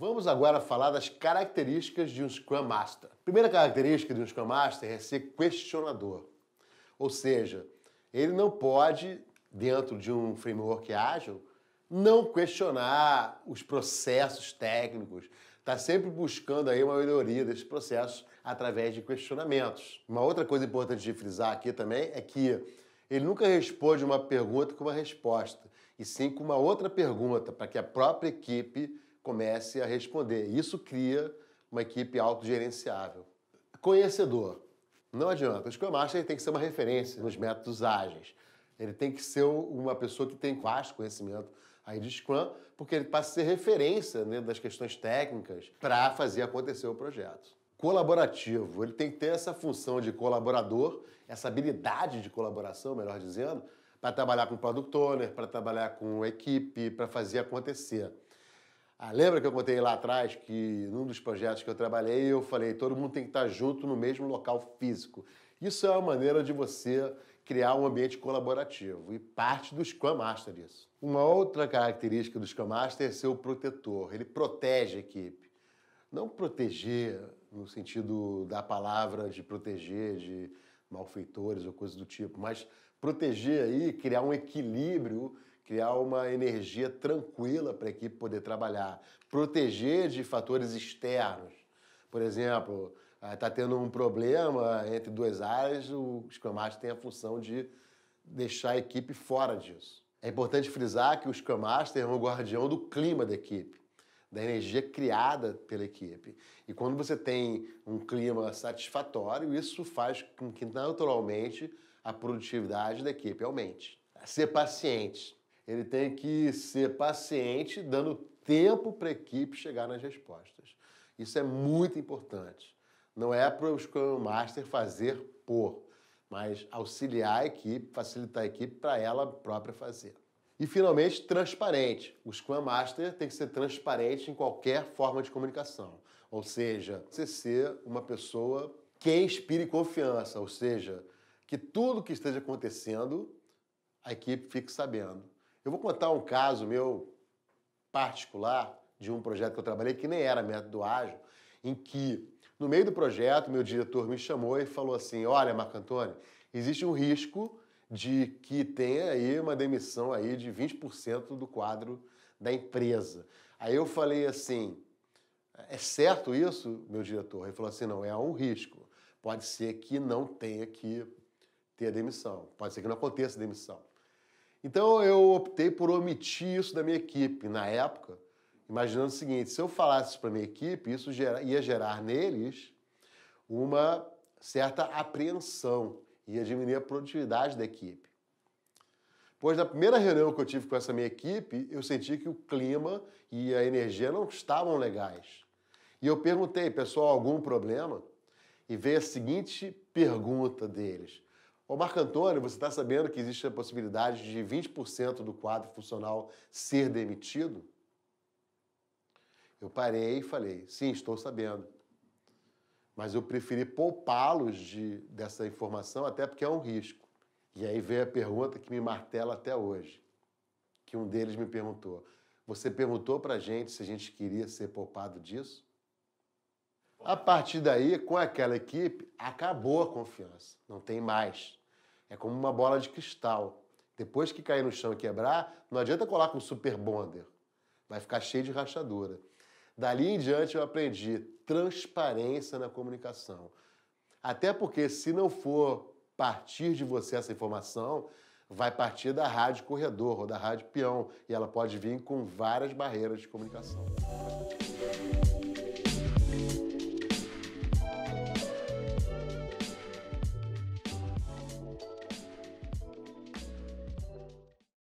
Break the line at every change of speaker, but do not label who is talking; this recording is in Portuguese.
Vamos agora falar das características de um Scrum Master. A primeira característica de um Scrum Master é ser questionador. Ou seja, ele não pode, dentro de um framework ágil, não questionar os processos técnicos. Está sempre buscando aí uma melhoria desses processos através de questionamentos. Uma outra coisa importante de frisar aqui também é que ele nunca responde uma pergunta com uma resposta, e sim com uma outra pergunta, para que a própria equipe comece a responder. Isso cria uma equipe autogerenciável. Conhecedor. Não adianta. O Scrum Master tem que ser uma referência nos métodos ágeis. Ele tem que ser uma pessoa que tem vasto conhecimento aí de Scrum, porque ele passa a ser referência né, das questões técnicas para fazer acontecer o projeto. Colaborativo. Ele tem que ter essa função de colaborador, essa habilidade de colaboração, melhor dizendo, para trabalhar com o Product Owner, para trabalhar com a equipe, para fazer acontecer. Ah, lembra que eu contei lá atrás que num dos projetos que eu trabalhei eu falei todo mundo tem que estar junto no mesmo local físico. Isso é uma maneira de você criar um ambiente colaborativo e parte do Scrum Master isso. Uma outra característica do Scrum Master é ser o protetor. Ele protege a equipe. Não proteger no sentido da palavra de proteger de malfeitores ou coisas do tipo, mas proteger aí, criar um equilíbrio criar uma energia tranquila para a equipe poder trabalhar, proteger de fatores externos. Por exemplo, está eh, tendo um problema entre duas áreas, o Scrum Master tem a função de deixar a equipe fora disso. É importante frisar que o Scrum Master é um guardião do clima da equipe, da energia criada pela equipe. E quando você tem um clima satisfatório, isso faz com que naturalmente a produtividade da equipe aumente. Ser paciente ele tem que ser paciente, dando tempo para a equipe chegar nas respostas. Isso é muito importante. Não é para o Scrum Master fazer por, mas auxiliar a equipe, facilitar a equipe para ela própria fazer. E, finalmente, transparente. O Scrum Master tem que ser transparente em qualquer forma de comunicação. Ou seja, você ser uma pessoa que inspire confiança, ou seja, que tudo que esteja acontecendo, a equipe fique sabendo. Eu vou contar um caso meu particular de um projeto que eu trabalhei, que nem era método ágil, em que, no meio do projeto, meu diretor me chamou e falou assim: Olha, Marco Antônio, existe um risco de que tenha aí uma demissão aí de 20% do quadro da empresa. Aí eu falei assim: é certo isso, meu diretor? Ele falou assim: não, é um risco. Pode ser que não tenha que ter demissão, pode ser que não aconteça demissão. Então eu optei por omitir isso da minha equipe na época, imaginando o seguinte: se eu falasse isso para minha equipe, isso ia gerar neles uma certa apreensão, ia diminuir a produtividade da equipe. Pois na primeira reunião que eu tive com essa minha equipe, eu senti que o clima e a energia não estavam legais. E eu perguntei, pessoal, algum problema? E veio a seguinte pergunta deles: Ô Marco Antônio, você está sabendo que existe a possibilidade de 20% do quadro funcional ser demitido? Eu parei e falei: sim, estou sabendo. Mas eu preferi poupá-los de, dessa informação, até porque é um risco. E aí veio a pergunta que me martela até hoje, que um deles me perguntou. Você perguntou para a gente se a gente queria ser poupado disso? A partir daí, com aquela equipe, acabou a confiança. Não tem mais. É como uma bola de cristal. Depois que cair no chão e quebrar, não adianta colar com super bonder. Vai ficar cheio de rachadura. Dali em diante eu aprendi transparência na comunicação. Até porque se não for partir de você essa informação, vai partir da rádio corredor ou da rádio peão e ela pode vir com várias barreiras de comunicação.